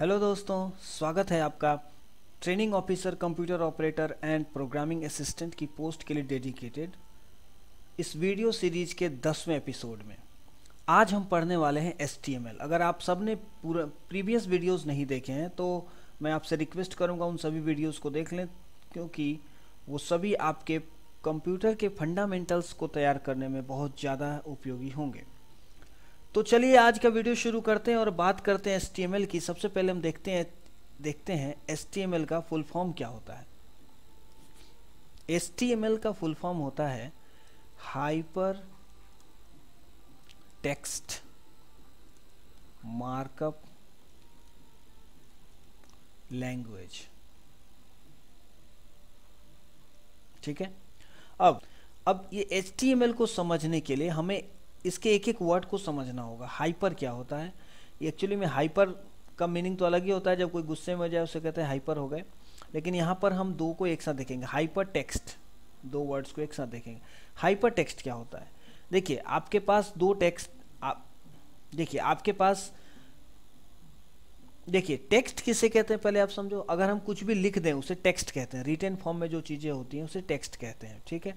hello दोस्तों स्वागत है आपका training officer computer operator and programming assistant की पोस्ट के लिए डेडिकेटेड इस वीडियो सीरीज के दसवें एपिसोड में आज हम पढ़ने वाले हैं एस अगर आप सब ने पूरा प्रीवियस वीडियोस नहीं देखे हैं तो मैं आपसे रिक्वेस्ट करूंगा उन सभी वीडियोस को देख लें क्योंकि वो सभी आपके कंप्यूटर के फंडामेंटल्स को तैयार करने में बहुत ज़्यादा उपयोगी होंगे तो चलिए आज का वीडियो शुरू करते हैं और बात करते हैं एस की सबसे पहले हम देखते हैं देखते हैं एस का फुल फॉर्म क्या होता है एस का फुल फॉर्म होता है हाइपर टेक्स्ट मार्कअप लैंग्वेज ठीक है अब अब ये एच को समझने के लिए हमें इसके एक एक वर्ड को समझना होगा हाइपर क्या होता है एक्चुअली में हाइपर का मीनिंग तो अलग ही होता है जब कोई गुस्से में जाए उसे कहते हैं हाइपर हो गए लेकिन यहाँ पर हम दो को एक साथ देखेंगे हाइपर टेक्स्ट दो वर्ड्स को एक साथ देखेंगे हाइपर टेक्स्ट क्या होता है देखिए आपके पास दो टेक्स्ट आप देखिए आपके पास देखिए टेक्स्ट किसे कहते हैं पहले आप समझो अगर हम कुछ भी लिख दें उसे टेक्स्ट कहते हैं रिटर्न फॉर्म में जो चीज़ें होती हैं उसे टेक्स्ट कहते हैं ठीक है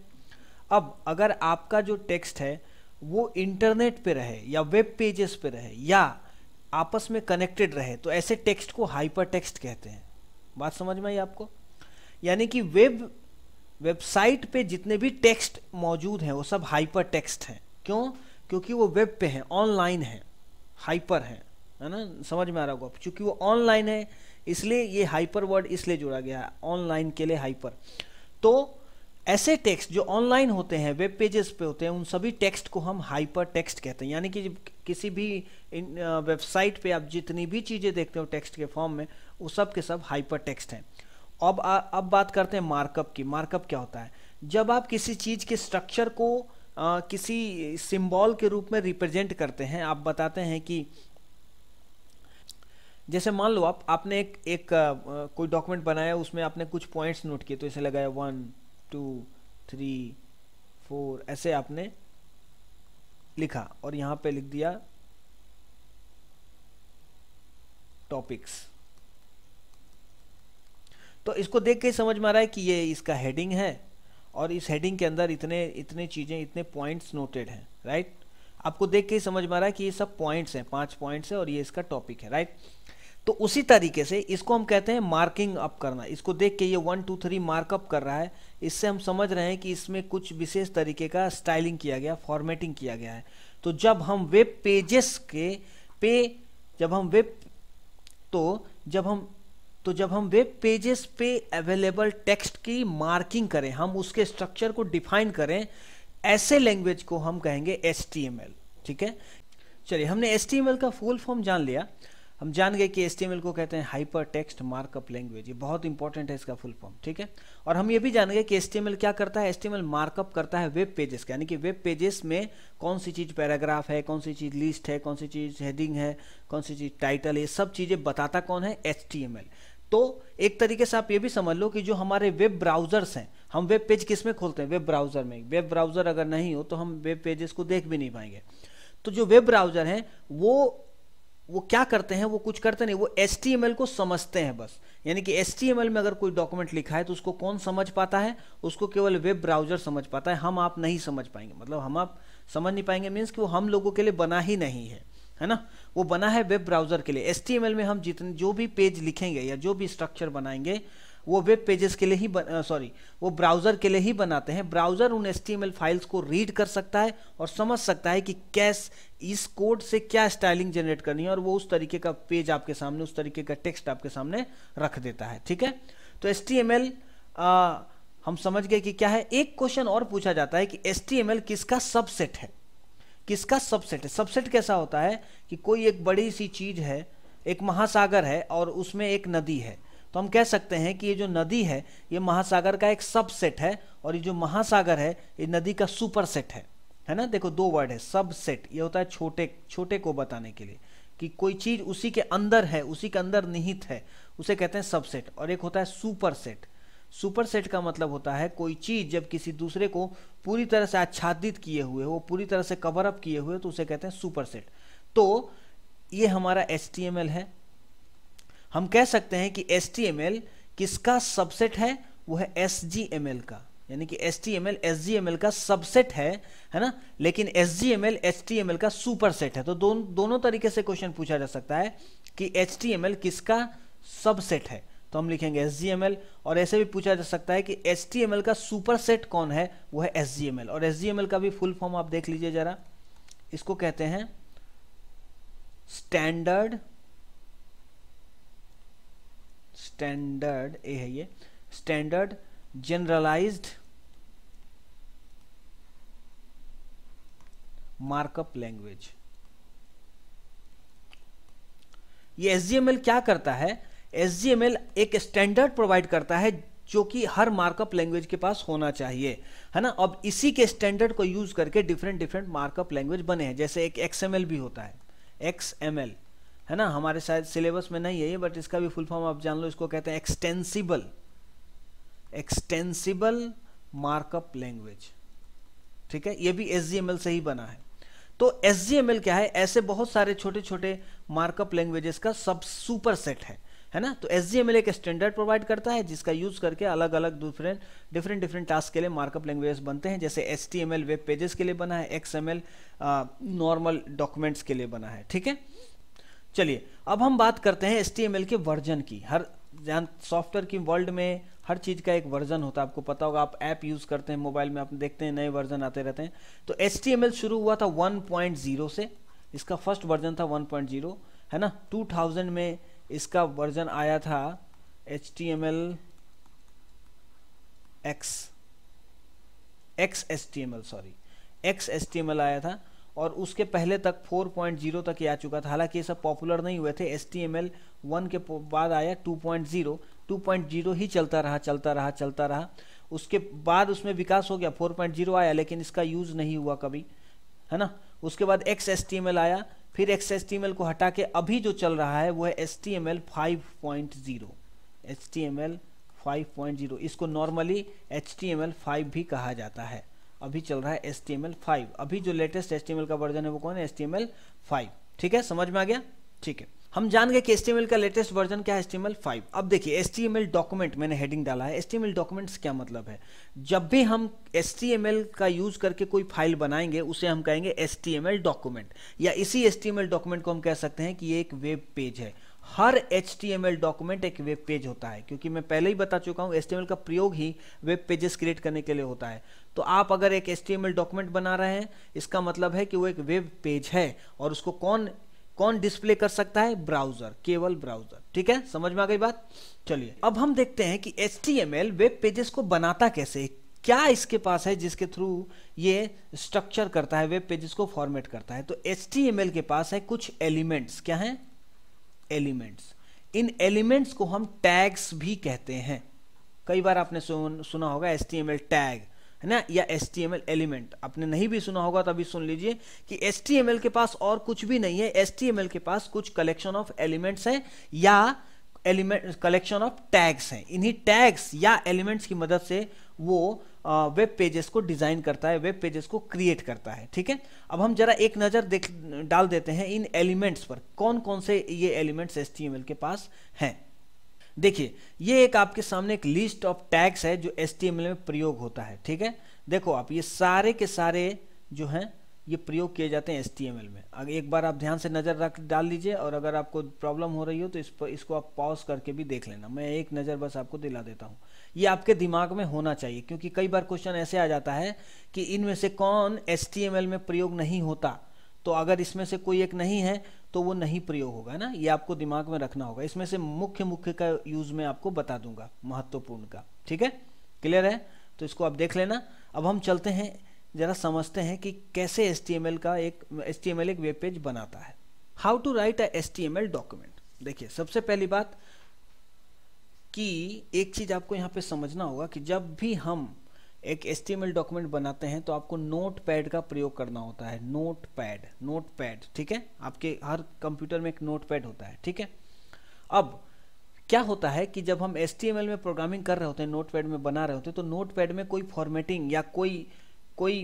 अब अगर आपका जो टेक्स्ट है वो इंटरनेट पे रहे या वेब पेजेस पे रहे या आपस में कनेक्टेड रहे तो ऐसे टेक्स्ट को हाइपर टेक्स्ट कहते हैं बात समझ में आई आपको यानी कि वेब वेबसाइट पे जितने भी टेक्स्ट मौजूद हैं वो सब हाइपर टेक्स्ट हैं क्यों क्योंकि वो वेब पे हैं ऑनलाइन हैं हाइपर हैं है ना समझ में आ रहा होगा चूँकि वो ऑनलाइन है इसलिए ये हाइपर वर्ड इसलिए जोड़ा गया है ऑनलाइन के लिए हाइपर तो ऐसे टेक्स्ट जो ऑनलाइन होते हैं वेब पेजेस पे होते हैं उन सभी टेक्स्ट को हम हाइपर टेक्स्ट कहते हैं यानी कि किसी भी वेबसाइट पे आप जितनी भी चीज़ें देखते हो टेक्स्ट के फॉर्म में वो सब के सब हाइपर टेक्स्ट हैं अब आ, अब बात करते हैं मार्कअप की मार्कअप क्या होता है जब आप किसी चीज़ के स्ट्रक्चर को आ, किसी सिम्बॉल के रूप में रिप्रेजेंट करते हैं आप बताते हैं कि जैसे मान लो आप आपने एक एक आ, कोई डॉक्यूमेंट बनाया उसमें आपने कुछ पॉइंट्स नोट किए तो इसे लगाया वन टू थ्री फोर ऐसे आपने लिखा और यहाँ पे लिख दिया टॉपिक्स तो इसको देख के समझ में आ रहा है कि ये इसका हेडिंग है और इस हेडिंग के अंदर इतने इतने चीज़ें इतने पॉइंट्स नोटेड हैं राइट आपको देख के ही समझ में आ रहा है कि ये सब पॉइंट्स हैं पांच पॉइंट्स हैं और ये इसका टॉपिक है राइट तो उसी तरीके से इसको हम कहते हैं मार्किंग अप करना इसको देख के ये वन टू थ्री मार्कअप कर रहा है इससे हम समझ रहे हैं कि इसमें कुछ विशेष तरीके का स्टाइलिंग किया गया फॉर्मेटिंग किया गया है तो जब हम वेब पेजेस के पे जब हम वेब तो जब हम तो जब हम वेब पेजेस पे अवेलेबल टेक्स्ट की मार्किंग करें हम उसके स्ट्रक्चर को डिफाइन करें ऐसे लैंग्वेज को हम कहेंगे एस ठीक है चलिए हमने एस का फुल फॉर्म जान लिया हम जान गए कि एस को कहते हैं हाइपर टेक्स्ट मार्कअप लैंग्वेज ये बहुत इंपॉर्टेंट है इसका फुल फॉर्म ठीक है और हम ये भी जान गए कि एस क्या करता है एस मार्कअप करता है वेब पेजेस का यानी कि वेब पेजेस में कौन सी चीज़ पैराग्राफ है कौन सी चीज़ लिस्ट है कौन सी चीज़ हेडिंग है कौन सी चीज़ टाइटल ये सब चीज़ें बताता कौन है एच तो एक तरीके से आप ये भी समझ लो कि जो हमारे वेब ब्राउजर्स हैं हम वेब पेज किस में खोलते हैं वेब ब्राउजर में वेब ब्राउजर अगर नहीं हो तो हम वेब पेजेस को देख भी नहीं पाएंगे तो जो वेब ब्राउजर हैं वो वो क्या करते हैं वो कुछ करते नहीं वो एस को समझते हैं बस यानी कि एस में अगर कोई डॉक्यूमेंट लिखा है तो उसको कौन समझ पाता है उसको केवल वेब ब्राउजर समझ पाता है हम आप नहीं समझ पाएंगे मतलब हम आप समझ नहीं पाएंगे मीन्स कि वो हम लोगों के लिए बना ही नहीं है है ना वो बना है वेब ब्राउजर के लिए एस में हम जितने जो भी पेज लिखेंगे या जो भी स्ट्रक्चर बनाएंगे वो वेब पेजेस के लिए ही सॉरी वो ब्राउज़र के लिए ही बनाते हैं ब्राउज़र उन एस फाइल्स को रीड कर सकता है और समझ सकता है कि कैस इस कोड से क्या स्टाइलिंग जनरेट करनी है और वो उस तरीके का पेज आपके सामने उस तरीके का टेक्स्ट आपके सामने रख देता है ठीक है तो एस हम समझ गए कि क्या है एक क्वेश्चन और पूछा जाता है कि एस किसका सबसेट है किसका सबसेट है सबसेट कैसा होता है कि कोई एक बड़ी सी चीज़ है एक महासागर है और उसमें एक नदी है तो हम कह सकते हैं कि ये जो नदी है ये महासागर का एक सबसेट है और ये जो महासागर है ये नदी का सुपरसेट है है ना देखो दो वर्ड है सबसेट ये होता है छोटे छोटे को बताने के लिए कि कोई चीज उसी के अंदर है उसी के अंदर निहित है उसे कहते हैं सबसेट और एक होता है सुपरसेट सुपरसेट का मतलब होता है कोई चीज जब किसी दूसरे को पूरी तरह से आच्छादित किए हुए वो पूरी तरह से कवर अप किए हुए तो उसे कहते हैं सुपरसेट तो ये हमारा एच है हम कह सकते हैं कि एस किसका सबसेट है वो है एस का यानी कि S T M L S G M L का सबसेट है है ना लेकिन S G M L S T M L का सुपर सेट है तो दो, दोनों तरीके से क्वेश्चन पूछा जा सकता है कि एच टी एम एल किसका सबसेट है तो हम लिखेंगे एस जी एम एल और ऐसे भी पूछा जा सकता है कि एस टी एम एल का सुपर सेट कौन है वो है एस जी एम एल और एस जी एम एल का भी फुल फॉर्म आप देख लीजिए जरा इसको कहते हैं स्टैंडर्ड स्टैंडर्ड ए है ये स्टैंडर्ड जनरलाइज्ड मार्कअप लैंग्वेज ये एस क्या करता है एस एक स्टैंडर्ड प्रोवाइड करता है जो कि हर मार्कअप लैंग्वेज के पास होना चाहिए है ना अब इसी के स्टैंडर्ड को यूज करके डिफरेंट डिफरेंट मार्कअप लैंग्वेज बने हैं जैसे एक एक्सएमएल भी होता है एक्सएमएल है ना हमारे शायद सिलेबस में नहीं है ये बट इसका भी फुल फॉर्म आप जान लो इसको कहते हैं एक्सटेंसिबल एक्सटेंसिबल मार्कअप लैंग्वेज ठीक है ये भी एस से ही बना है तो एस क्या है ऐसे बहुत सारे छोटे छोटे मार्कअप लैंग्वेजेस का सब सुपर सेट है है ना तो एस एक स्टैंडर्ड प्रोवाइड करता है जिसका यूज करके अलग अलग डिफरेंट डिफरेंट डिफरेंट टास्क के लिए मार्कअप लैंग्वेजेस बनते हैं जैसे एस वेब पेजेस के लिए बना है एक्स नॉर्मल डॉक्यूमेंट्स के लिए बना है ठीक है चलिए अब हम बात करते हैं एस के वर्जन की हर जान सॉफ्टवेयर की वर्ल्ड में हर चीज़ का एक वर्जन होता है आपको पता होगा आप ऐप यूज़ करते हैं मोबाइल में आप देखते हैं नए वर्जन आते रहते हैं तो एस शुरू हुआ था 1.0 से इसका फर्स्ट वर्जन था 1.0 है ना 2000 में इसका वर्जन आया था H T M L X X S T M L sorry X S T M L आया था और उसके पहले तक 4.0 तक आ चुका था हालांकि ये सब पॉपुलर नहीं हुए थे S T M L one के बाद आया 2.0 2.0 ही चलता रहा चलता रहा चलता रहा उसके बाद उसमें विकास हो गया 4.0 आया लेकिन इसका यूज़ नहीं हुआ कभी है ना उसके बाद X S T M L आया फिर X S T M L को हटा के अभी जो चल रहा है वो है S T M L five point zero H T M L five point zero इसको normally H T M L five भी कहा जाता है अभी चल रहा है एस टी अभी जो लेटेस्ट एस का वर्जन है वो कौन है एस टी ठीक है समझ में आ गया ठीक है हम जान गए कि एस का लेटेस्ट वर्जन क्या है एस टी अब देखिए एस डॉक्यूमेंट मैंने हेडिंग डाला है एस टी डॉक्यूमेंट्स क्या मतलब है जब भी हम एस का यूज करके कोई फाइल बनाएंगे उसे हम कहेंगे एस डॉक्यूमेंट या इसी एस डॉक्यूमेंट को हम कह सकते हैं कि ये एक वेब पेज है हर एच डॉक्यूमेंट एक वेब पेज होता है क्योंकि मैं पहले ही बता चुका हूँ एल का प्रयोग ही वेब पेजेस क्रिएट करने के लिए होता है तो आप अगर एक एल डॉक्यूमेंट बना रहे हैं इसका मतलब है कि वो एक वेब पेज है और उसको कौन कौन डिस्प्ले कर सकता है ब्राउजर केवल ब्राउजर ठीक है समझ में आ गई बात चलिए अब हम देखते हैं कि एच वेब पेजेस को बनाता कैसे क्या इसके पास है जिसके थ्रू ये स्ट्रक्चर करता है वेब पेजेस को फॉर्मेट करता है तो एच के पास है कुछ एलिमेंट्स क्या है एलिमेंट्स इन एलिमेंट्स को हम टैग्स भी कहते हैं कई बार आपने सुन, सुना होगा एस टैग है ना या एस एलिमेंट आपने नहीं भी सुना होगा तो अभी सुन लीजिए कि एस के पास और कुछ भी नहीं है एस के पास कुछ कलेक्शन ऑफ एलिमेंट्स हैं या एलिमेंट कलेक्शन ऑफ टैग्स हैं इन्हीं टैग्स या एलिमेंट्स की मदद से वो वेब पेजेस को डिज़ाइन करता है वेब पेजेस को क्रिएट करता है ठीक है अब हम जरा एक नज़र देख डाल देते हैं इन एलिमेंट्स पर कौन कौन से ये एलिमेंट्स एस के पास हैं देखिए ये एक आपके सामने एक लिस्ट ऑफ टैग्स है जो एस में प्रयोग होता है ठीक है देखो आप ये सारे के सारे जो हैं ये प्रयोग किए जाते हैं एस में अगर एक बार आप ध्यान से नज़र रख डाल लीजिए और अगर आपको प्रॉब्लम हो रही हो तो इस पर इसको आप पॉज करके भी देख लेना मैं एक नज़र बस आपको दिला देता हूँ ये आपके दिमाग में होना चाहिए क्योंकि कई बार क्वेश्चन ऐसे आ जाता है कि इनमें से कौन एस में प्रयोग नहीं होता तो अगर इसमें से कोई एक नहीं है तो वो नहीं प्रयोग होगा ना ये आपको दिमाग में रखना होगा इसमें से मुख्य मुख्य का यूज में आपको बता दूंगा महत्वपूर्ण का ठीक है क्लियर है तो इसको आप देख लेना अब हम चलते हैं जरा समझते हैं कि कैसे एस का एक एस एक वेब पेज बनाता है how to write a S document देखिए सबसे पहली बात कि एक चीज़ आपको यहाँ पे समझना होगा कि जब भी हम एक एस डॉक्यूमेंट बनाते हैं तो आपको नोट पैड का प्रयोग करना होता है नोट पैड नोट पैड ठीक है आपके हर कंप्यूटर में एक नोट पैड होता है ठीक है अब क्या होता है कि जब हम एस में प्रोग्रामिंग कर रहे होते हैं नोट पैड में बना रहे होते हैं तो नोट पैड में कोई फॉर्मेटिंग या कोई कोई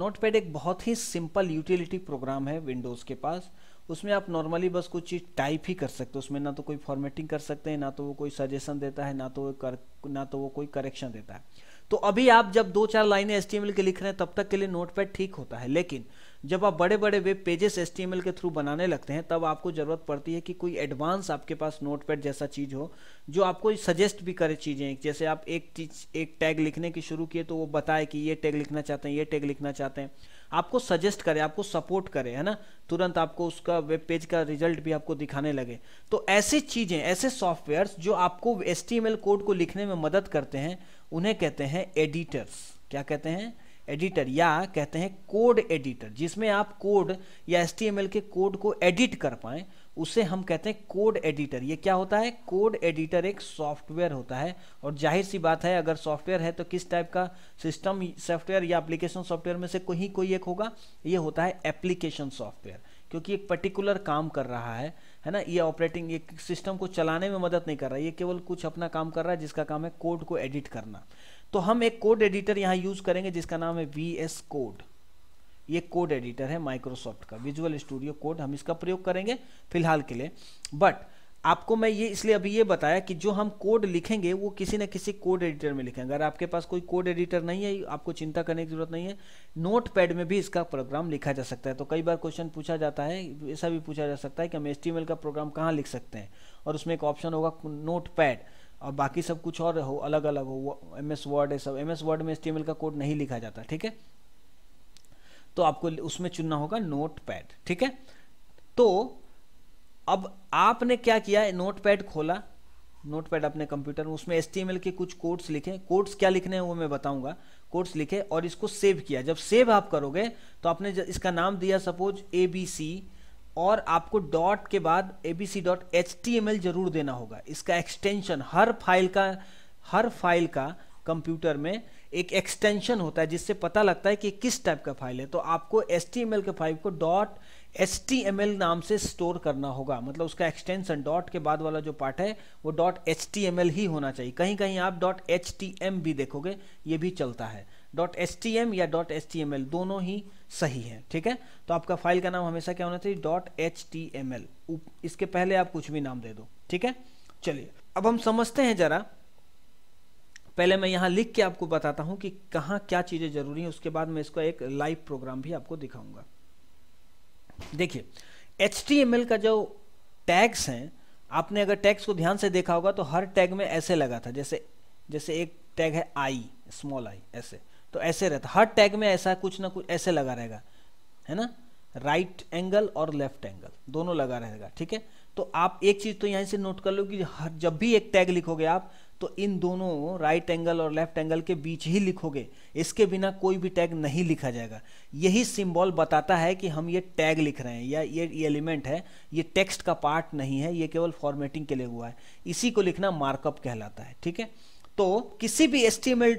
नोट पैड एक बहुत ही सिंपल यूटिलिटी प्रोग्राम है विंडोज़ के पास उसमें आप नॉर्मली बस कुछ चीज़ टाइप ही कर सकते हो उसमें ना तो कोई फॉर्मेटिंग कर सकते हैं ना तो वो कोई सजेशन देता है ना तो वो कर ना तो वो कोई करेक्शन देता है तो अभी आप जब दो चार लाइनें एस के लिख रहे हैं तब तक के लिए नोटपैड ठीक होता है लेकिन जब आप बड़े बड़े वेब पेजेस एस के थ्रू बनाने लगते हैं तब आपको ज़रूरत पड़ती है कि कोई एडवांस आपके पास नोटपैड जैसा चीज़ हो जो आपको सजेस्ट भी करे चीज़ें जैसे आप एक चीज एक टैग लिखने की शुरू किए तो वो बताए कि ये टैग लिखना चाहते हैं ये टैग लिखना चाहते हैं आपको सजेस्ट करे आपको सपोर्ट करे है ना तुरंत आपको उसका वेब पेज का रिजल्ट भी आपको दिखाने लगे तो ऐसी चीज़ें ऐसे सॉफ्टवेयर्स जो आपको एस कोड को लिखने में मदद करते हैं उन्हें कहते हैं एडिटर्स क्या कहते हैं एडिटर या कहते हैं कोड एडिटर जिसमें आप कोड या एस के कोड को एडिट कर पाएं उसे हम कहते हैं कोड एडिटर ये क्या होता है कोड एडिटर एक सॉफ्टवेयर होता है और जाहिर सी बात है अगर सॉफ्टवेयर है तो किस टाइप का सिस्टम सॉफ्टवेयर या एप्लीकेशन सॉफ्टवेयर में से कोई कोई एक होगा ये होता है एप्लीकेशन सॉफ्टवेयर क्योंकि एक पर्टिकुलर काम कर रहा है है ना ये ऑपरेटिंग एक सिस्टम को चलाने में मदद नहीं कर रहा है ये केवल कुछ अपना काम कर रहा है जिसका काम है कोड को एडिट करना तो हम एक कोड एडिटर यहाँ यूज़ करेंगे जिसका नाम है वी एस कोड ये कोड एडिटर है माइक्रोसॉफ्ट का विजुअल स्टूडियो कोड हम इसका प्रयोग करेंगे फिलहाल के लिए बट आपको मैं ये इसलिए अभी ये बताया कि जो हम कोड लिखेंगे वो किसी न किसी कोड एडिटर में लिखेंगे अगर आपके पास कोई कोड एडिटर नहीं है आपको चिंता करने की जरूरत नहीं है नोट पैड में भी इसका प्रोग्राम लिखा जा सकता है तो कई बार क्वेश्चन पूछा जाता है ऐसा भी पूछा जा सकता है कि हम एस का प्रोग्राम कहाँ लिख सकते हैं और उसमें एक ऑप्शन होगा नोट पैड और बाकी सब कुछ और हो अलग अलग हो एम एस वर्ड है सब एम एस वर्ड में एस का कोड नहीं लिखा जाता ठीक है तो आपको उसमें चुनना होगा नोट पैड ठीक है तो अब आपने क्या किया नोट पैड खोला नोट पैड अपने कंप्यूटर में उसमें एस के कुछ कोड्स लिखे कोड्स क्या लिखने हैं वो मैं बताऊंगा कोड्स लिखे और इसको सेव किया जब सेव आप करोगे तो आपने इसका नाम दिया सपोज ए बी सी और आपको डॉट के बाद A B C dot H T M L जरूर देना होगा इसका एक्सटेंशन हर फाइल का हर फाइल का कंप्यूटर में एक एक्सटेंशन होता है जिससे पता लगता है कि किस टाइप का फाइल है तो आपको एस टी एम एल के फाइल को dot S T M L नाम से स्टोर करना होगा मतलब उसका एक्सटेंशन डॉट के बाद वाला जो पार्ट है वो डॉट एच ही होना चाहिए कहीं कहीं आप डॉट एच टी एम भी देखोगे ये भी चलता है डॉट एस टी एम या dot S T M L दोनों ही सही है ठीक है तो आपका फाइल का नाम हमेशा क्या होना चाहिए डॉट एच टी एम एल इसके पहले आप कुछ भी नाम दे दो ठीक है चलिए अब हम समझते हैं ज़रा पहले मैं यहाँ लिख के आपको बताता हूँ कि कहाँ क्या चीज़ें जरूरी हैं उसके बाद मैं इसका एक लाइव प्रोग्राम भी आपको दिखाऊंगा देखिए एच का जो टैग्स हैं आपने अगर टैग्स को ध्यान से देखा होगा तो हर टैग में ऐसे लगा था जैसे जैसे एक टैग है आई स्मॉल आई ऐसे तो ऐसे रहता हर टैग में ऐसा कुछ ना कुछ ऐसे लगा रहेगा है ना राइट एंगल और लेफ्ट एंगल दोनों लगा रहेगा ठीक है तो आप एक चीज़ तो यहाँ से नोट कर लो कि हर जब भी एक टैग लिखोगे आप तो इन दोनों राइट एंगल और लेफ्ट एंगल के बीच ही लिखोगे इसके बिना कोई भी टैग नहीं लिखा जाएगा यही सिंबल बताता है कि हम ये टैग लिख रहे हैं या ये एलिमेंट है ये टेक्स्ट का पार्ट नहीं है ये केवल फॉर्मेटिंग के लिए हुआ है इसी को लिखना मार्कअप कहलाता है ठीक है तो किसी भी एस्टिमेल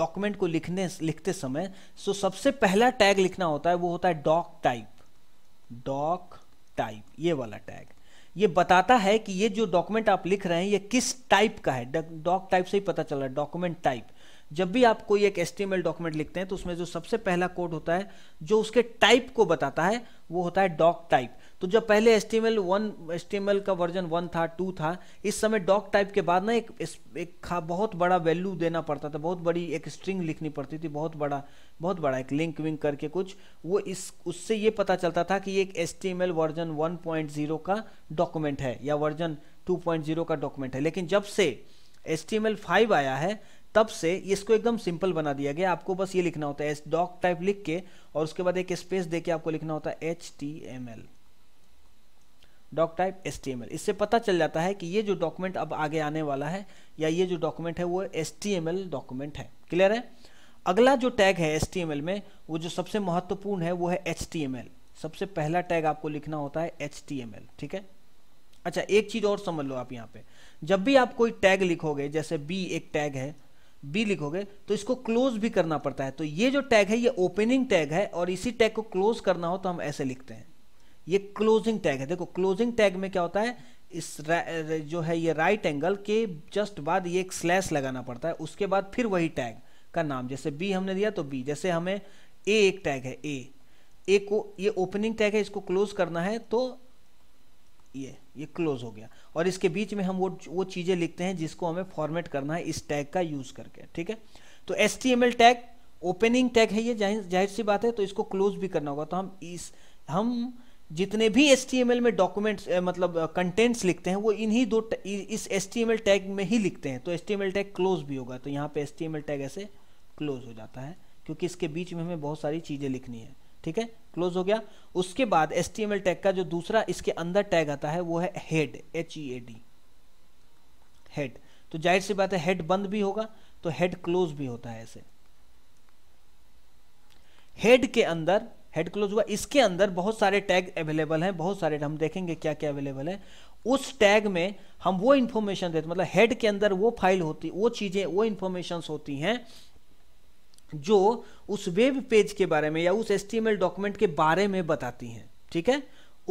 डॉक्यूमेंट को लिखने लिखते समय सो सबसे पहला टैग लिखना होता है वो होता है डॉक टाइप डॉक टाइप ये वाला टैग ये बताता है कि ये जो डॉक्यूमेंट आप लिख रहे हैं ये किस टाइप का है डॉक टाइप से ही पता चल रहा है डॉक्यूमेंट टाइप जब भी आप कोई एक एस डॉक्यूमेंट लिखते हैं तो उसमें जो सबसे पहला कोड होता है जो उसके टाइप को बताता है वो होता है डॉक टाइप तो जब पहले एस टी वन एस का वर्जन वन था टू था इस समय डॉक टाइप के बाद ना एक एक बहुत बड़ा वैल्यू देना पड़ता था बहुत बड़ी एक स्ट्रिंग लिखनी पड़ती थी बहुत बड़ा बहुत बड़ा एक लिंक विंक करके कुछ वो इस उससे ये पता चलता था कि एक एस वर्जन जीरो का डॉक्यूमेंट है या वर्जन जीरो का डॉक्यूमेंट है लेकिन जब से एस टी आया है तब से इसको एकदम सिंपल बना दिया गया आपको बस ये लिखना होता है एस डॉक टाइप लिख के और उसके बाद एक स्पेस दे के आपको लिखना होता है H T M L doctype S T M L इससे पता चल जाता है कि ये जो डॉक्यूमेंट अब आगे आने वाला है या ये जो डॉक्यूमेंट है वो S T M L document है क्लियर है अगला जो टैग है एस टी एम एल में वो जो सबसे महत्वपूर्ण है वो है एच टी एम एल सबसे पहला टैग आपको लिखना होता है एच टी एम एल ठीक है अच्छा एक चीज़ और समझ लो आप यहाँ पे जब भी आप कोई टैग लिखोगे जैसे बी एक टैग है बी लिखोगे तो इसको क्लोज भी करना पड़ता है तो ये जो टैग है ये ओपनिंग टैग है और इसी टैग को क्लोज करना हो तो हम ऐसे लिखते हैं ये क्लोजिंग टैग है देखो क्लोजिंग टैग में क्या होता है इस जो है ये राइट एंगल के जस्ट बाद ये एक स्लैश लगाना पड़ता है उसके बाद फिर वही टैग का नाम जैसे बी हमने दिया तो बी जैसे हमें ए एक टैग है ए ए को ये ओपनिंग टैग है इसको क्लोज करना है तो ये ये क्लोज हो गया और इसके बीच में हम वो वो चीज़ें लिखते हैं जिसको हमें फॉर्मेट करना है इस टैग का यूज़ करके ठीक है तो एस टैग ओपनिंग टैग है ये जाहिर सी बात है तो इसको क्लोज भी करना होगा तो हम इस हम जितने भी एस में डॉक्यूमेंट्स मतलब कंटेंट्स लिखते हैं वो इन्हीं दो इस एस टैग में ही लिखते हैं तो एस टैग क्लोज भी होगा तो यहाँ पे एस टैग ऐसे क्लोज हो जाता है क्योंकि इसके बीच में हमें बहुत सारी चीज़ें लिखनी है ठीक है क्लोज हो गया उसके बाद एस टैग का जो दूसरा इसके अंदर टैग आता है वो है head H E A D head तो जाहिर सी बात है हेड बंद भी होगा तो हेड क्लोज भी होता है ऐसे हेड के अंदर हेड क्लोज हुआ इसके अंदर बहुत सारे टैग अवेलेबल हैं बहुत सारे हम देखेंगे क्या क्या अवेलेबल है उस टैग में हम वो इंफॉर्मेशन देते मतलब हेड के अंदर वो फाइल होती वो चीज़ें वो इंफॉर्मेशन होती हैं जो उस वेब पेज के बारे में या उस एस डॉक्यूमेंट के बारे में बताती हैं ठीक है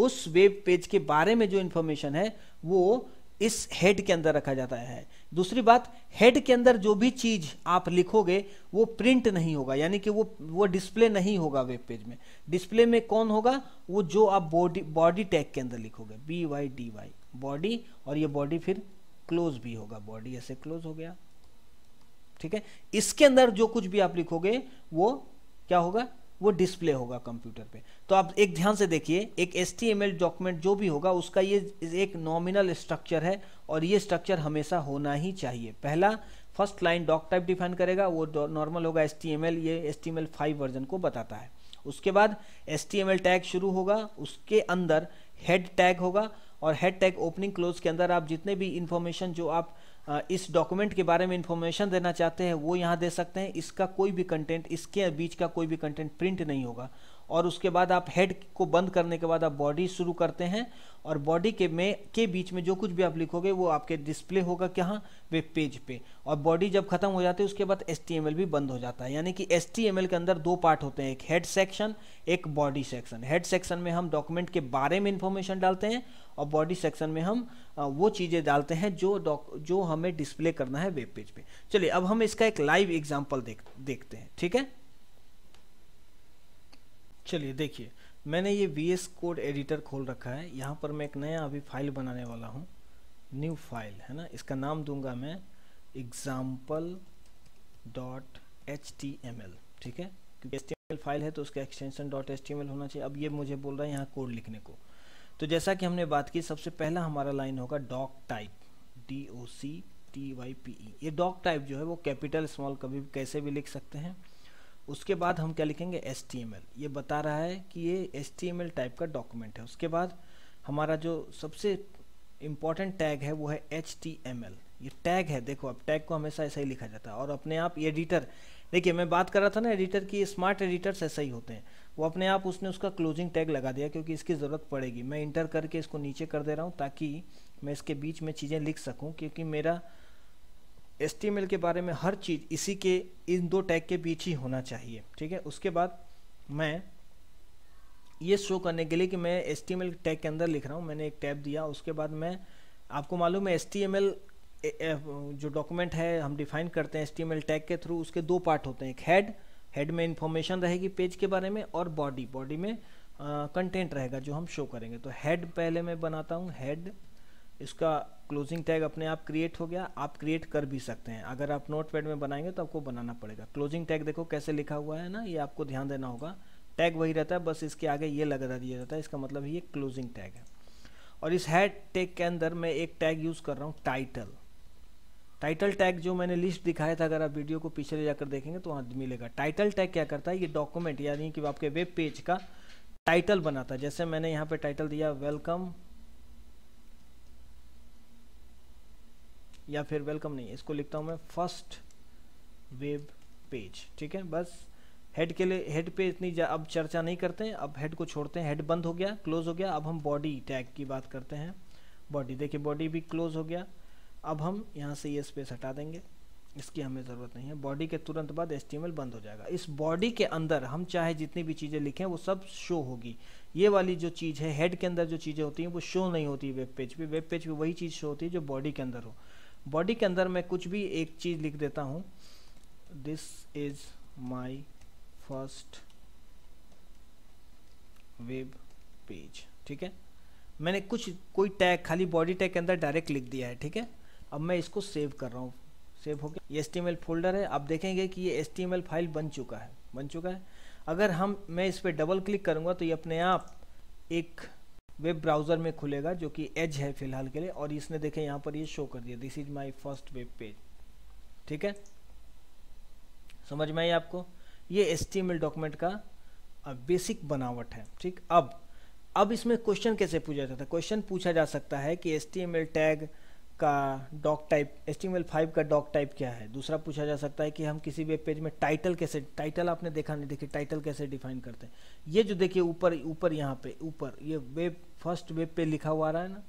उस वेब पेज के बारे में जो इन्फॉर्मेशन है वो इस हेड के अंदर रखा जाता है दूसरी बात हेड के अंदर जो भी चीज आप लिखोगे वो प्रिंट नहीं होगा यानी कि वो वो डिस्प्ले नहीं होगा वेब पेज में डिस्प्ले में कौन होगा वो जो आप बॉडी बॉडी टैग के अंदर लिखोगे B Y D Y body और ये बॉडी फिर क्लोज भी होगा बॉडी ऐसे क्लोज हो गया ठीक है इसके अंदर जो कुछ भी आप लिखोगे वो क्या होगा वो डिस्प्ले होगा कंप्यूटर पे तो आप एक ध्यान से देखिए एक एस डॉक्यूमेंट जो भी होगा उसका ये एक नॉमिनल स्ट्रक्चर है और ये स्ट्रक्चर हमेशा होना ही चाहिए पहला first line doctype define करेगा वो नॉर्मल होगा एस ये एस टी फाइव वर्जन को बताता है उसके बाद एस टैग शुरू होगा उसके अंदर हेड टैग होगा और हेड टैग ओपनिंग क्लोज के अंदर आप जितने भी इंफॉर्मेशन जो आप इस डॉक्यूमेंट के बारे में इन्फॉर्मेशन देना चाहते हैं वो यहाँ दे सकते हैं इसका कोई भी कंटेंट इसके बीच का कोई भी कंटेंट प्रिंट नहीं होगा और उसके बाद आप हेड को बंद करने के बाद आप बॉडी शुरू करते हैं और बॉडी के में के बीच में जो कुछ भी आप लिखोगे वो आपके डिस्प्ले होगा कहाँ वेब पेज पे और बॉडी जब खत्म हो जाती है उसके बाद एस भी बंद हो जाता है यानी कि एस के अंदर दो पार्ट होते हैं एक हेड सेक्शन एक बॉडी सेक्शन हेड सेक्शन में हम डॉक्यूमेंट के बारे में इंफॉर्मेशन डालते हैं और बॉडी सेक्शन में हम वो चीज़ें डालते हैं जो जो हमें डिस्प्ले करना है वेब पेज पे चलिए अब हम इसका एक लाइव एग्जाम्पल देख देखते हैं ठीक है चलिए देखिए मैंने ये वी एस कोड एडिटर खोल रखा है यहाँ पर मैं एक नया अभी फाइल बनाने वाला हूँ न्यू फाइल है ना इसका नाम दूंगा मैं example dot H T M L ठीक है क्योंकि H T M L file है तो उसका extension dot H T M L होना चाहिए अब ये मुझे बोल रहा है यहाँ कोड लिखने को तो जैसा कि हमने बात की सबसे पहला हमारा लाइन होगा doctype D O C T Y P E ये डॉक टाइप जो है वो कैपिटल स्मॉल कभी कैसे भी लिख सकते हैं उसके बाद हम क्या लिखेंगे एस ये बता रहा है कि ये एस टाइप का डॉक्यूमेंट है उसके बाद हमारा जो सबसे इम्पॉर्टेंट टैग है वो है एच ये टैग है देखो अब टैग को हमेशा ऐसा ही लिखा जाता है और अपने आप एडिटर देखिए मैं बात कर रहा था ना एडिटर की स्मार्ट एडिटर्स ऐसा ही होते हैं वो अपने आप उसने उसका क्लोजिंग टैग लगा दिया क्योंकि इसकी ज़रूरत पड़ेगी मैं इंटर करके इसको नीचे कर दे रहा हूँ ताकि मैं इसके बीच में चीज़ें लिख सकूँ क्योंकि मेरा एस के बारे में हर चीज़ इसी के इन दो टैग के बीच ही होना चाहिए ठीक है उसके बाद मैं ये शो करने के लिए कि मैं एस टैग के अंदर लिख रहा हूँ मैंने एक टैब दिया उसके बाद मैं आपको मालूम है एस जो डॉक्यूमेंट है हम डिफाइन करते हैं एस टैग के थ्रू उसके दो पार्ट होते हैं एक हेड हेड में इंफॉर्मेशन रहेगी पेज के बारे में और बॉडी बॉडी में कंटेंट रहेगा जो हम शो करेंगे तो हेड पहले मैं बनाता हूँ हेड इसका क्लोजिंग टैग अपने आप क्रिएट हो गया आप क्रिएट कर भी सकते हैं अगर आप नोट पैड में बनाएंगे तो आपको बनाना पड़ेगा क्लोजिंग टैग देखो कैसे लिखा हुआ है ना ये आपको ध्यान देना होगा टैग वही रहता है बस इसके आगे ये लगा दिया जाता है इसका मतलब ये क्लोजिंग टैग है और इस हैड टैग के अंदर मैं एक टैग यूज़ कर रहा हूँ टाइटल टाइटल टैग जो मैंने लिस्ट दिखाया था अगर आप वीडियो को पीछे ले जाकर देखेंगे तो वहाँ मिलेगा टाइटल टैग क्या करता है ये डॉक्यूमेंट यानी कि आपके वेब पेज का टाइटल बनाता है जैसे मैंने यहाँ पे टाइटल दिया वेलकम या फिर वेलकम नहीं इसको लिखता हूँ मैं फर्स्ट वेब पेज ठीक है बस हेड के लिए हेड पे इतनी अब चर्चा नहीं करते हैं अब हेड को छोड़ते हैं हेड बंद हो गया क्लोज हो गया अब हम बॉडी टैग की बात करते हैं बॉडी देखिए बॉडी भी क्लोज हो गया अब हम यहाँ से ये स्पेस हटा देंगे इसकी हमें ज़रूरत नहीं है बॉडी के तुरंत बाद एस बंद हो जाएगा इस बॉडी के अंदर हम चाहे जितनी भी चीज़ें लिखें वो सब शो होगी ये वाली जो चीज़ है हेड के अंदर जो चीज़ें होती हैं वो शो नहीं होती वेब पेज पे वेब पेज पे वही चीज़ शो होती है जो बॉडी के अंदर हो बॉडी के अंदर मैं कुछ भी एक चीज़ लिख देता हूं this is my first web page ठीक है मैंने कुछ कोई टैग खाली बॉडी टैग के अंदर डायरेक्ट लिख दिया है ठीक है अब मैं इसको सेव कर रहा हूँ सेव हो गया ये एस फोल्डर है आप देखेंगे कि ये एस फाइल बन चुका है बन चुका है अगर हम मैं इस पर डबल क्लिक करूँगा तो ये अपने आप एक वेब ब्राउज़र में खुलेगा जो कि एज है फिलहाल के लिए और इसने देखें यहाँ पर ये शो कर दिया this is my first web page ठीक है समझ में आई आपको ये एस डॉक्यूमेंट का बेसिक बनावट है ठीक अब अब इसमें क्वेश्चन कैसे पूछा जाता है क्वेश्चन पूछा जा सकता है कि एस टैग का doctype S T five का डॉक टाइप क्या है दूसरा पूछा जा सकता है कि हम किसी वेब पेज में टाइटल कैसे टाइटल आपने देखा नहीं देखिए टाइटल कैसे डिफाइन करते हैं ये जो देखिए ऊपर ऊपर यहाँ पे ऊपर ये वेब फर्स्ट वेब पे लिखा हुआ आ रहा है ना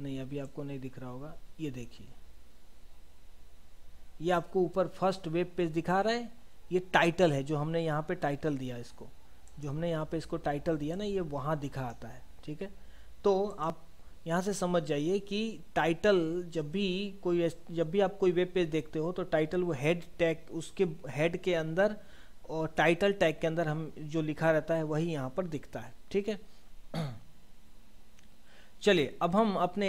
नहीं अभी आपको नहीं दिख रहा होगा ये देखिए ये आपको ऊपर फर्स्ट वेब पेज दिखा रहा है ये टाइटल है जो हमने यहाँ पे टाइटल दिया इसको जो हमने यहाँ पे इसको टाइटल दिया ना ये वहाँ दिखा आता है ठीक है तो आप यहाँ से समझ जाइए कि टाइटल जब भी कोई जब भी आप कोई वेब पेज देखते हो तो टाइटल वो हेड टैग उसके हेड के अंदर और टाइटल टैग के अंदर हम जो लिखा रहता है वही यहाँ पर दिखता है ठीक है चलिए अब हम अपने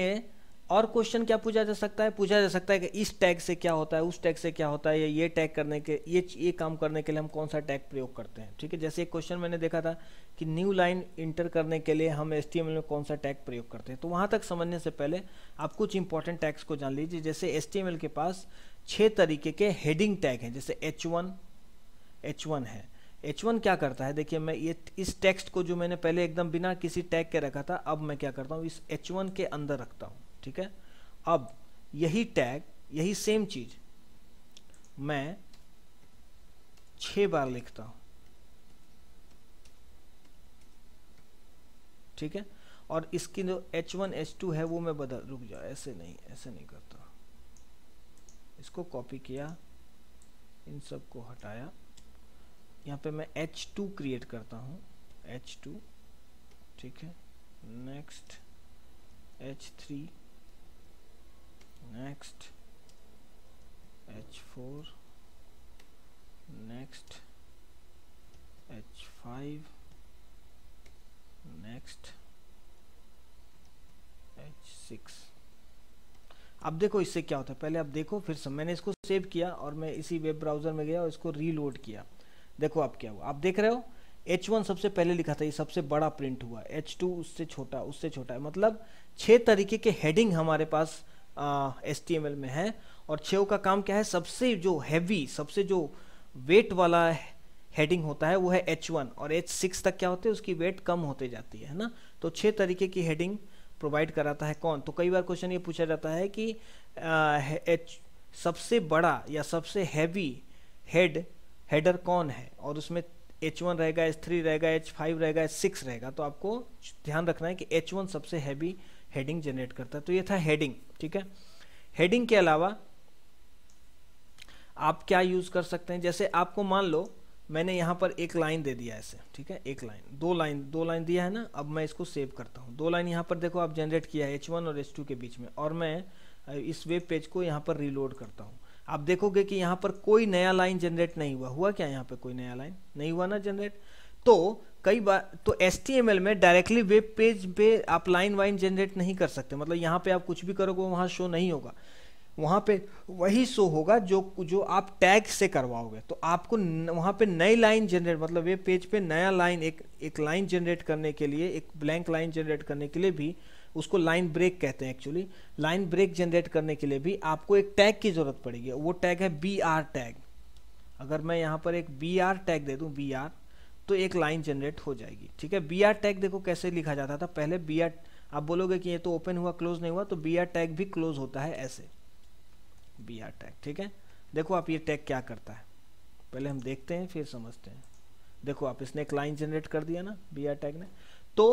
और क्वेश्चन क्या पूछा जा सकता है पूछा जा सकता है कि इस टैग से क्या होता है उस टैग से क्या होता है या ये टैग करने के ये ये काम करने के लिए हम कौन सा टैग प्रयोग करते हैं ठीक है जैसे एक क्वेश्चन मैंने देखा था कि न्यू लाइन इंटर करने के लिए हम एस में कौन सा टैग प्रयोग करते हैं तो वहाँ तक समझने से पहले आप कुछ इंपॉर्टेंट टैग्स को जान लीजिए जैसे एस के पास छः तरीके के हेडिंग टैग हैं जैसे एच वन एच वन है एच वन क्या करता है देखिए मैं ये इस टेक्स्ट को जो मैंने पहले एकदम बिना किसी टैग के रखा था अब मैं क्या करता हूँ इस एच वन के अंदर रखता हूँ ठीक है अब यही टैग यही सेम चीज मैं छः बार लिखता हूं ठीक है और इसकी जो एच वन एच टू है वो मैं बदल रुक जाओ ऐसे नहीं ऐसे नहीं करता इसको कॉपी किया इन सब को हटाया यहाँ पे मैं एच टू क्रिएट करता हूँ एच टू ठीक है next H three next h4 next h5 next h6 अब देखो इससे क्या होता है पहले आप देखो फिर सब मैंने इसको सेव किया और मैं इसी वेब ब्राउज़र में गया और इसको रीलोड किया देखो आप क्या हुआ आप देख रहे हो H1 सबसे पहले लिखा था ये सबसे बड़ा प्रिंट हुआ H2 उससे छोटा उससे छोटा मतलब छह तरीके के हेडिंग हमारे पास एस टी एम एल में है और छेव का काम क्या है सबसे जो हैवी सबसे जो वेट वाला हेडिंग होता है वो है एच वन और एच सिक्स तक क्या होते हैं उसकी वेट कम होते जाती है ना तो छः तरीके की हेडिंग प्रोवाइड कराता है कौन तो कई बार क्वेश्चन ये पूछा जाता है कि एच सबसे बड़ा या सबसे हैवी हेड हेडर कौन है और उसमें एच वन रहेगा एच थ्री रहेगा एच फाइव रहेगा एच सिक्स रहेगा तो आपको ध्यान रखना है कि एच वन सबसे हैवी हेडिंग जनरेट करता है तो ये था हेडिंग ठीक है हेडिंग के अलावा आप क्या यूज़ कर सकते हैं जैसे आपको मान लो मैंने यहाँ पर एक लाइन दे दिया ऐसे ठीक है एक लाइन दो लाइन दो लाइन दिया है ना अब मैं इसको सेव करता हूँ दो लाइन यहाँ पर देखो आप जनरेट किया है एच वन और एच टू के बीच में और मैं इस वेब पेज को यहाँ पर रीलोड करता हूँ आप देखोगे कि यहाँ पर कोई नया लाइन जनरेट नहीं हुआ हुआ क्या यहाँ पर कोई नया लाइन नहीं हुआ ना जनरेट तो कई बार तो एस में डायरेक्टली वेब पेज पे आप लाइन वाइन जनरेट नहीं कर सकते मतलब यहाँ पे आप कुछ भी करोगे वहाँ शो नहीं होगा वहाँ पे वही शो होगा जो जो आप टैग से करवाओगे तो आपको न, वहाँ पे नई लाइन जनरेट मतलब वेब पेज पे नया लाइन एक एक लाइन जनरेट करने के लिए एक ब्लैंक लाइन जनरेट करने के लिए भी उसको लाइन ब्रेक कहते हैं एक्चुअली लाइन ब्रेक जनरेट करने के लिए भी आपको एक टैग की ज़रूरत पड़ेगी वो टैग है बी आर टैग अगर मैं यहाँ पर एक बी आर टैग दे दूँ बी आर तो एक लाइन जनरेट हो जाएगी ठीक है बी आर टैग देखो कैसे लिखा जाता था पहले बी आर आप बोलोगे कि ये तो ओपन हुआ क्लोज नहीं हुआ तो बी आर टैग भी क्लोज होता है ऐसे बी आर टैग ठीक है देखो आप ये टैग क्या करता है पहले हम देखते हैं फिर समझते हैं देखो आप इसने एक लाइन जनरेट कर दिया ना बी आर टैग ने तो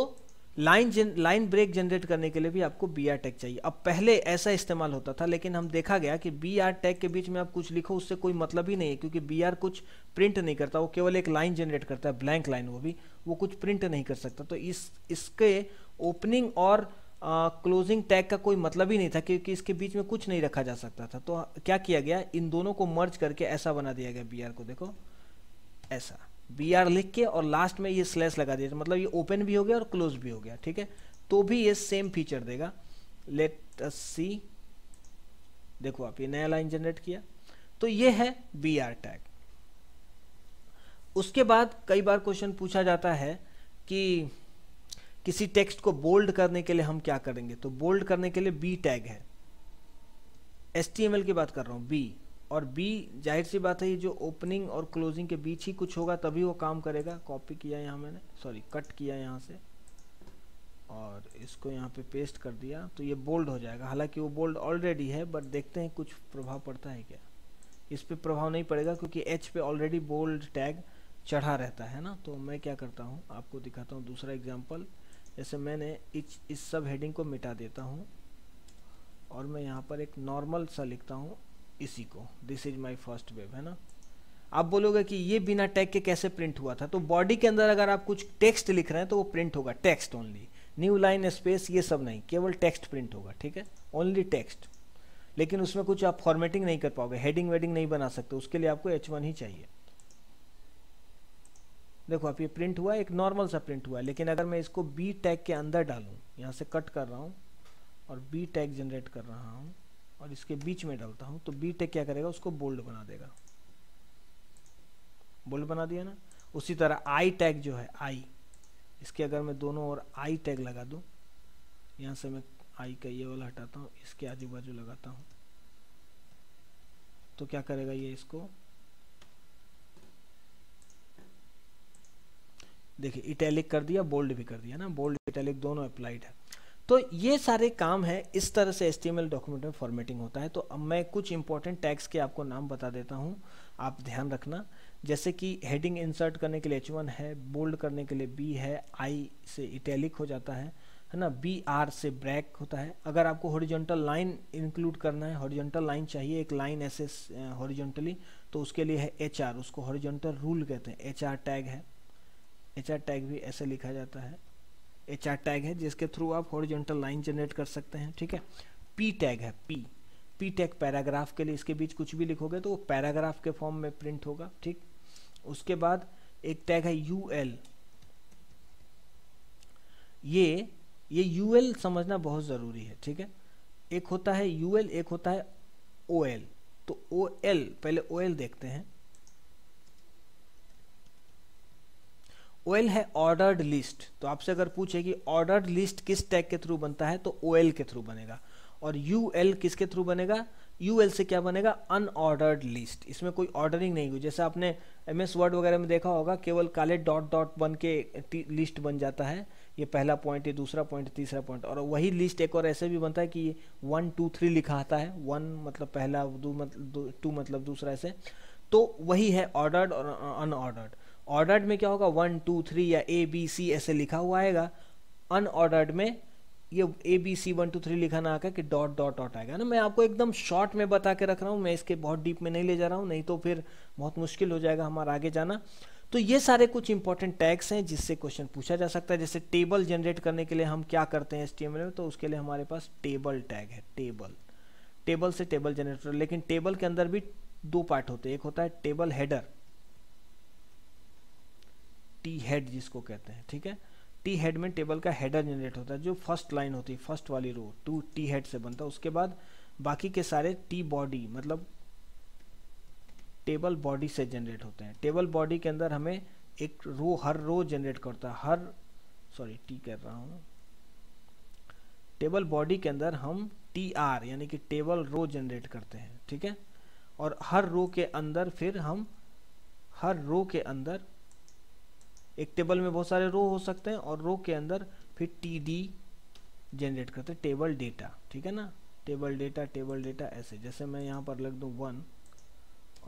लाइन जन, लाइन ब्रेक जनरेट करने के लिए भी आपको बी आर टेक चाहिए अब पहले ऐसा इस्तेमाल होता था लेकिन हम देखा गया कि बी आर टेक के बीच में आप कुछ लिखो उससे कोई मतलब ही नहीं है क्योंकि बी आर कुछ प्रिंट नहीं करता वो केवल एक लाइन जनरेट करता है ब्लैंक लाइन वो भी वो कुछ प्रिंट नहीं कर सकता तो इस इसके ओपनिंग और क्लोजिंग टैग का कोई मतलब ही नहीं था क्योंकि इसके बीच में कुछ नहीं रखा जा सकता था तो क्या किया गया इन दोनों को मर्ज करके ऐसा बना दिया गया बी आर को देखो ऐसा बी आर लिख के और लास्ट में ये स्लैश लगा दिया मतलब ये ओपन भी हो गया और क्लोज भी हो गया ठीक है तो भी ये सेम फीचर देगा लेट सी देखो आप ये नया लाइन जनरेट किया तो ये है बी आर टैग उसके बाद कई बार क्वेश्चन पूछा जाता है कि किसी टेक्स्ट को बोल्ड करने के लिए हम क्या करेंगे तो बोल्ड करने के लिए बी टैग है एस की बात कर रहा हूं बी और बी जाहिर सी बात है ये जो ओपनिंग और क्लोजिंग के बीच ही कुछ होगा तभी वो काम करेगा कॉपी किया यहाँ मैंने सॉरी कट किया यहाँ से और इसको यहाँ पे पेस्ट कर दिया तो ये बोल्ड हो जाएगा हालांकि वो बोल्ड ऑलरेडी है बट देखते हैं कुछ प्रभाव पड़ता है क्या इस पर प्रभाव नहीं पड़ेगा क्योंकि एच पे ऑलरेडी बोल्ड टैग चढ़ा रहता है ना तो मैं क्या करता हूँ आपको दिखाता हूँ दूसरा एग्जाम्पल जैसे मैंने इच, इस सब हेडिंग को मिटा देता हूँ और मैं यहाँ पर एक नॉर्मल सा लिखता हूँ इसी को this is my first web है ना आप बोलोगे कि ये बिना टैग के कैसे प्रिंट हुआ था तो बॉडी के अंदर अगर आप कुछ टेक्स्ट लिख रहे हैं तो वो प्रिंट होगा text only new line space ये सब नहीं केवल टेक्स्ट प्रिंट होगा ठीक है ओनली टेक्स्ट लेकिन उसमें कुछ आप फॉर्मेटिंग नहीं कर पाओगे हेडिंग वेडिंग नहीं बना सकते उसके लिए आपको एच ही चाहिए देखो आप ये प्रिंट हुआ एक नॉर्मल सा प्रिंट हुआ लेकिन अगर मैं इसको बी टैग के अंदर डालू यहां से कट कर रहा हूँ और बी टैग जनरेट कर रहा हूँ और इसके बीच में डालता हूँ तो बी टेक क्या करेगा उसको बोल्ड बना देगा बोल्ड बना दिया ना उसी तरह आई टैग जो है आई इसके अगर मैं दोनों और आई टैग लगा दूँ यहाँ से मैं आई का ये वाला हटाता हूँ इसके आजू बाजू लगाता हूँ तो क्या करेगा ये इसको देखिए इटैलिक कर दिया बोल्ड भी कर दिया ना बोल्ड इटैलिक दोनों अप्लाइड है तो ये सारे काम है इस तरह से एस डॉक्यूमेंट में फॉर्मेटिंग होता है तो अब मैं कुछ इंपॉर्टेंट टैग्स के आपको नाम बता देता हूँ आप ध्यान रखना जैसे कि हेडिंग इंसर्ट करने के लिए एच है बोल्ड करने के लिए बी है आई से इटैलिक हो जाता है है ना बी आर से ब्रैक होता है अगर आपको हॉरिजॉन्टल लाइन इंक्लूड करना है हॉरिजॉन्टल लाइन चाहिए एक लाइन ऐसे हॉरिजॉन्टली तो उसके लिए है एच उसको हॉरिजॉन्टल रूल कहते हैं एच टैग है एच टैग भी ऐसे लिखा जाता है एच आर टैग है जिसके थ्रू आप हॉरिजॉन्टल लाइन जनरेट कर सकते हैं ठीक है पी टैग है पी पी टैग पैराग्राफ के लिए इसके बीच कुछ भी लिखोगे तो वो पैराग्राफ के फॉर्म में प्रिंट होगा ठीक उसके बाद एक टैग है यू एल ये ये यू एल समझना बहुत ज़रूरी है ठीक है एक होता है यू एल एक होता है ओ एल तो ओ एल पहले ओ एल देखते हैं ओएल है ऑर्डर्ड लिस्ट तो आपसे अगर पूछे कि ऑर्डर्ड लिस्ट किस टैग के थ्रू बनता है तो ओएल के थ्रू बनेगा और यू एल किसके थ्रू बनेगा यू एल से क्या बनेगा अनऑर्डर्ड लिस्ट इसमें कोई ऑर्डरिंग नहीं हुई जैसे आपने एम एस वर्ड वगैरह में देखा होगा केवल काले डॉट डॉट बन के लिस्ट बन जाता है ये पहला पॉइंट ये दूसरा पॉइंट तीसरा पॉइंट और वही लिस्ट एक और ऐसे भी बनता है कि ये वन टू थ्री लिखा आता है वन मतलब पहला दो मतलब टू मतलब दूसरा ऐसे तो वही है ऑर्डर्ड और अनऑर्डर्ड ऑर्डर्ड में क्या होगा वन टू थ्री या ए बी सी ऐसे लिखा हुआ आएगा अनऑर्डर्ड में ये A B C one two three लिखा ना आकर कि डॉट डॉट डॉट आएगा ना मैं आपको एकदम शॉर्ट में बता के रख रहा हूँ मैं इसके बहुत डीप में नहीं ले जा रहा हूँ नहीं तो फिर बहुत मुश्किल हो जाएगा हमारा आगे जाना तो ये सारे कुछ इंपॉर्टेंट टैग्स हैं जिससे क्वेश्चन पूछा जा सकता है जैसे टेबल जनरेट करने के लिए हम क्या करते हैं एस में तो उसके लिए हमारे पास टेबल टैग है टेबल टेबल से टेबल जनरेटर लेकिन टेबल के अंदर भी दो पार्ट होते हैं एक होता है टेबल हेडर टी हेड जिसको कहते हैं ठीक है टी हेड में टेबल का हेडर जनरेट होता है जो फर्स्ट लाइन होती है फर्स्ट वाली रो टू टी हेड से बनता है उसके बाद बाकी के सारे टी बॉडी मतलब टेबल बॉडी से जनरेट होते हैं टेबल बॉडी के अंदर हमें एक रो हर रो जनरेट करता है हर सॉरी टी कर रहा हूँ टेबल बॉडी के अंदर हम टी आर यानी कि टेबल रो जनरेट करते हैं ठीक है और हर रो के अंदर फिर हम हर रो के अंदर एक टेबल में बहुत सारे रो हो सकते हैं और रो के अंदर फिर टी डी जनरेट करते हैं टेबल डेटा ठीक है ना टेबल डेटा टेबल डेटा ऐसे जैसे मैं यहाँ पर लिख दूँ वन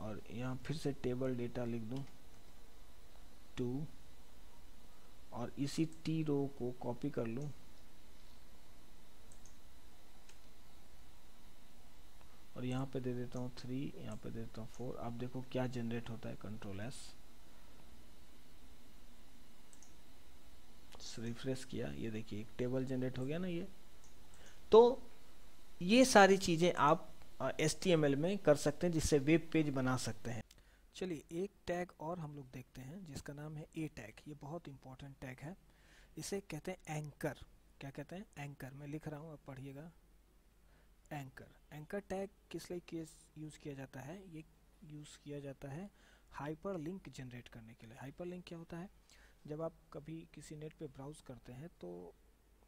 और यहाँ फिर से टेबल डेटा लिख दूँ टू और इसी टी रो को कॉपी कर लूँ और यहाँ पे दे देता हूँ थ्री यहाँ पे दे देता हूँ फोर आप देखो क्या जनरेट होता है कंट्रोल एस रिफ्रेश किया ये देखिए एक टेबल जनरेट हो गया ना ये तो ये सारी चीज़ें आप एस एल में कर सकते हैं जिससे वेब पेज बना सकते हैं चलिए एक टैग और हम लोग देखते हैं जिसका नाम है ए टैग ये बहुत इंपॉर्टेंट टैग है इसे कहते हैं एंकर क्या कहते हैं एंकर मैं लिख रहा हूँ आप पढ़िएगा एंकर एंकर टैग किस लिए यूज़ किया जाता है ये यूज़ किया जाता है हाइपर लिंक जनरेट करने के लिए हाइपर लिंक क्या होता है जब आप कभी किसी नेट पे ब्राउज़ करते हैं तो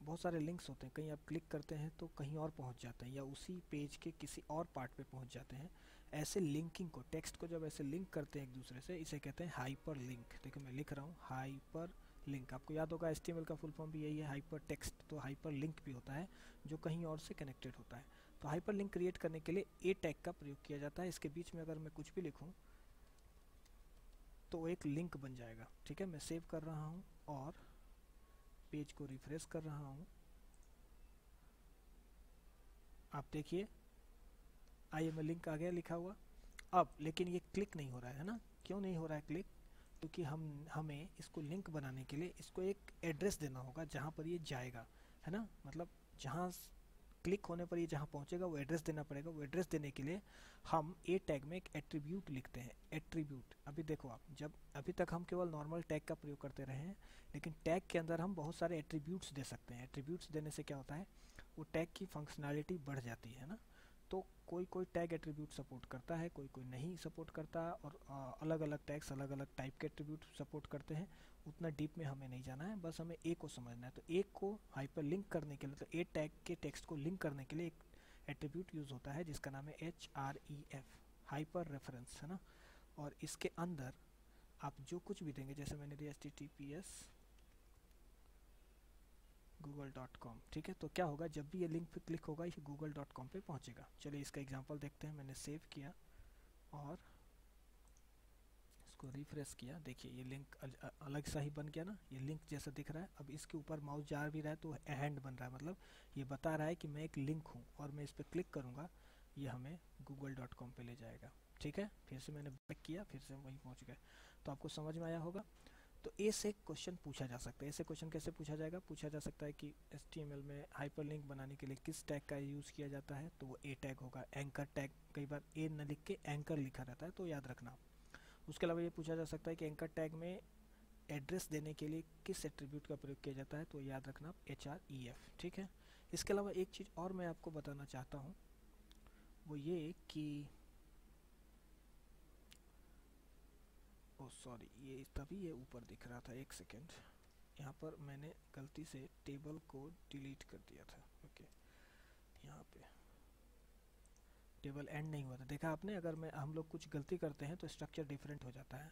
बहुत सारे लिंक्स होते हैं कहीं आप क्लिक करते हैं तो कहीं और पहुंच जाते हैं या उसी पेज के किसी और पार्ट पे पहुंच जाते हैं ऐसे लिंकिंग को टेक्स्ट को जब ऐसे लिंक करते हैं एक दूसरे से इसे कहते हैं हाइपर लिंक देखो मैं लिख रहा हूँ हाइपर लिंक आपको याद होगा एस का फुल फॉर्म भी यही है हाइपर टेक्स्ट तो हाइपर लिंक भी होता है जो कहीं और से कनेक्टेड होता है तो हाइपर लिंक क्रिएट करने के लिए ए टैग का प्रयोग किया जाता है इसके बीच में अगर मैं कुछ भी लिखूँ तो एक लिंक बन जाएगा ठीक है मैं सेव कर रहा हूँ और पेज को रिफ्रेश कर रहा हूँ आप देखिए आई एम लिंक आ गया लिखा हुआ अब लेकिन ये क्लिक नहीं हो रहा है ना क्यों नहीं हो रहा है क्लिक क्योंकि हम हमें इसको लिंक बनाने के लिए इसको एक एड्रेस देना होगा जहाँ पर ये जाएगा है ना मतलब जहाँ क्लिक होने पर ये जहाँ पहुँचेगा वो एड्रेस देना पड़ेगा वो एड्रेस देने के लिए हम ए टैग में एक एट्रीब्यूट लिखते हैं एट्रीब्यूट अभी देखो आप जब अभी तक हम केवल नॉर्मल टैग का प्रयोग करते रहे हैं लेकिन टैग के अंदर हम बहुत सारे एट्रीब्यूट्स दे सकते हैं एट्रीब्यूट्स देने से क्या होता है वो टैग की फंक्शनैलिटी बढ़ जाती है ना तो कोई कोई टैग एट्रीब्यूट सपोर्ट करता है कोई कोई नहीं सपोर्ट करता और अलग अलग टैग्स अलग अलग टाइप के एट्रीब्यूट सपोर्ट करते हैं उतना डीप में हमें नहीं जाना है बस हमें ए को समझना है तो ए को हाइपर लिंक करने के लिए तो ए टैग के टेक्स्ट को लिंक करने के लिए एक एट्रीब्यूट यूज़ होता है जिसका नाम है H R E F hyper reference है ना और इसके अंदर आप जो कुछ भी देंगे जैसे मैंने दिया H T T P S Google dot com ठीक है तो क्या होगा जब भी ये लिंक पे क्लिक होगा ये गूगल डॉट कॉम पर पहुँचेगा चलिए इसका एग्जाम्पल देखते हैं मैंने सेव किया और इसको रिफ्रेश किया देखिए ये लिंक अल, अलग सा ही बन गया ना ये लिंक जैसा दिख रहा है अब इसके ऊपर माउस जा भी रहा है तो हैंड बन रहा है मतलब ये बता रहा है कि मैं एक लिंक हूँ और मैं इस पर क्लिक करूँगा ये हमें गूगल डॉट कॉम पर ले जाएगा ठीक है फिर से मैंने बैक किया फिर से वहीं पहुँच गए तो आपको समझ में आया होगा तो ऐसे से क्वेश्चन पूछा जा सकता है ऐसे क्वेश्चन कैसे पूछा जाएगा पूछा जा सकता है कि एस में हाइपरलिंक बनाने के लिए किस टैग का यूज़ किया जाता है तो वो ए टैग होगा एंकर टैग कई बार ए न लिख के एंकर लिखा रहता है तो याद रखना उसके अलावा ये पूछा जा सकता है कि एंकर टैग में एड्रेस देने के लिए किस एट्रीब्यूट का प्रयोग किया जाता है तो याद रखना एच आर ई एफ ठीक है इसके अलावा एक चीज़ और मैं आपको बताना चाहता हूँ वो ये कि ओ सॉरी ये तभी ये ऊपर दिख रहा था एक सेकेंड यहाँ पर मैंने गलती से टेबल को डिलीट कर दिया था ओके यहाँ पे टेबल एंड नहीं हुआ था देखा आपने अगर मैं हम लोग कुछ गलती करते हैं तो स्ट्रक्चर डिफरेंट हो जाता है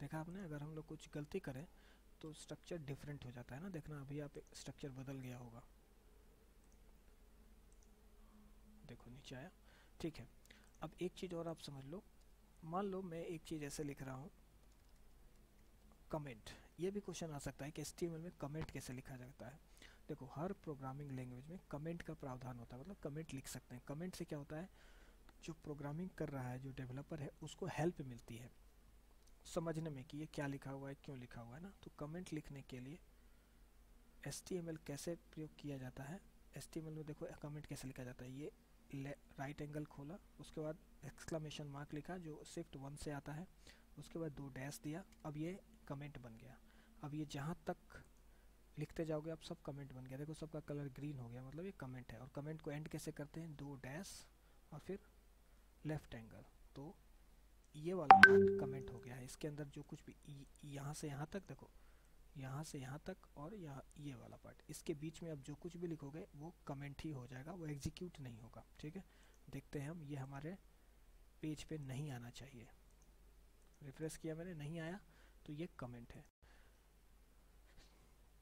देखा आपने अगर हम लोग कुछ गलती करें तो स्ट्रक्चर डिफरेंट हो जाता है ना देखना अभी आप स्ट्रक्चर बदल गया होगा देखो नीचे आया ठीक है अब एक चीज़ और आप समझ लो मान लो मैं एक चीज़ ऐसे लिख रहा हूँ कमेंट ये भी क्वेश्चन आ सकता है कि एस में कमेंट कैसे लिखा जाता है देखो हर प्रोग्रामिंग लैंग्वेज में कमेंट का प्रावधान होता है मतलब कमेंट लिख सकते हैं कमेंट से क्या होता है जो प्रोग्रामिंग कर रहा है जो डेवलपर है उसको हेल्प मिलती है समझने में कि ये क्या लिखा हुआ है क्यों लिखा हुआ है ना तो कमेंट लिखने के लिए एस कैसे प्रयोग किया जाता है एस में देखो कमेंट कैसे लिखा जाता है ये राइट एंगल खोला उसके बाद एक्सक्लामेशन मार्क लिखा जो शिफ्ट वन से आता है उसके बाद दो डैश दिया अब ये कमेंट बन गया अब ये जहाँ तक लिखते जाओगे आप सब कमेंट बन गया देखो सबका कलर ग्रीन हो गया मतलब ये कमेंट है और कमेंट को एंड कैसे करते हैं दो डैश और फिर लेफ्ट एंगल तो ये वाला कमेंट हो गया है इसके अंदर जो कुछ भी यहाँ से यहाँ तक देखो यहाँ से यहाँ तक और यहाँ ये वाला पार्ट इसके बीच में अब जो कुछ भी लिखोगे वो कमेंट ही हो जाएगा वो एग्जीक्यूट नहीं होगा ठीक है देखते हैं हम ये हमारे पेज पे नहीं आना चाहिए रिफ्रेश किया मैंने नहीं आया तो ये कमेंट है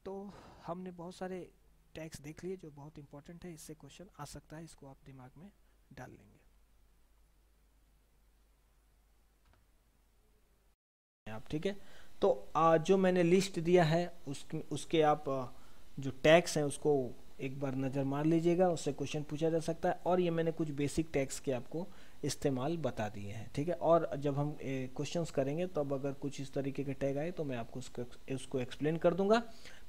तो हमने बहुत सारे टैक्स देख लिए जो बहुत इंपॉर्टेंट है इससे क्वेश्चन आ सकता है इसको आप दिमाग में डाल लेंगे आप ठीक है तो जो मैंने लिस्ट दिया है उस उसके आप जो टैक्स हैं उसको एक बार नज़र मार लीजिएगा उससे क्वेश्चन पूछा जा सकता है और ये मैंने कुछ बेसिक टैक्स के आपको इस्तेमाल बता दिए हैं ठीक है और जब हम क्वेश्चन करेंगे तब अब अगर कुछ इस तरीके के टैग आए तो मैं आपको उसको उसको एक्सप्लेन कर दूंगा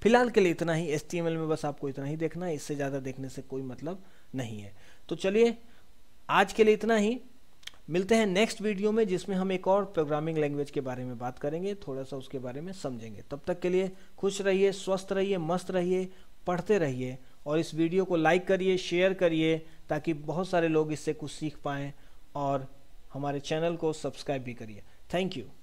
फिलहाल के लिए इतना ही एस में बस आपको इतना ही देखना है इससे ज़्यादा देखने से कोई मतलब नहीं है तो चलिए आज के लिए इतना ही मिलते हैं नेक्स्ट वीडियो में जिसमें हम एक और प्रोग्रामिंग लैंग्वेज के बारे में बात करेंगे थोड़ा सा उसके बारे में समझेंगे तब तक के लिए खुश रहिए स्वस्थ रहिए मस्त रहिए पढ़ते रहिए और इस वीडियो को लाइक करिए शेयर करिए ताकि बहुत सारे लोग इससे कुछ सीख पाएँ और हमारे चैनल को सब्सक्राइब भी करिए थैंक यू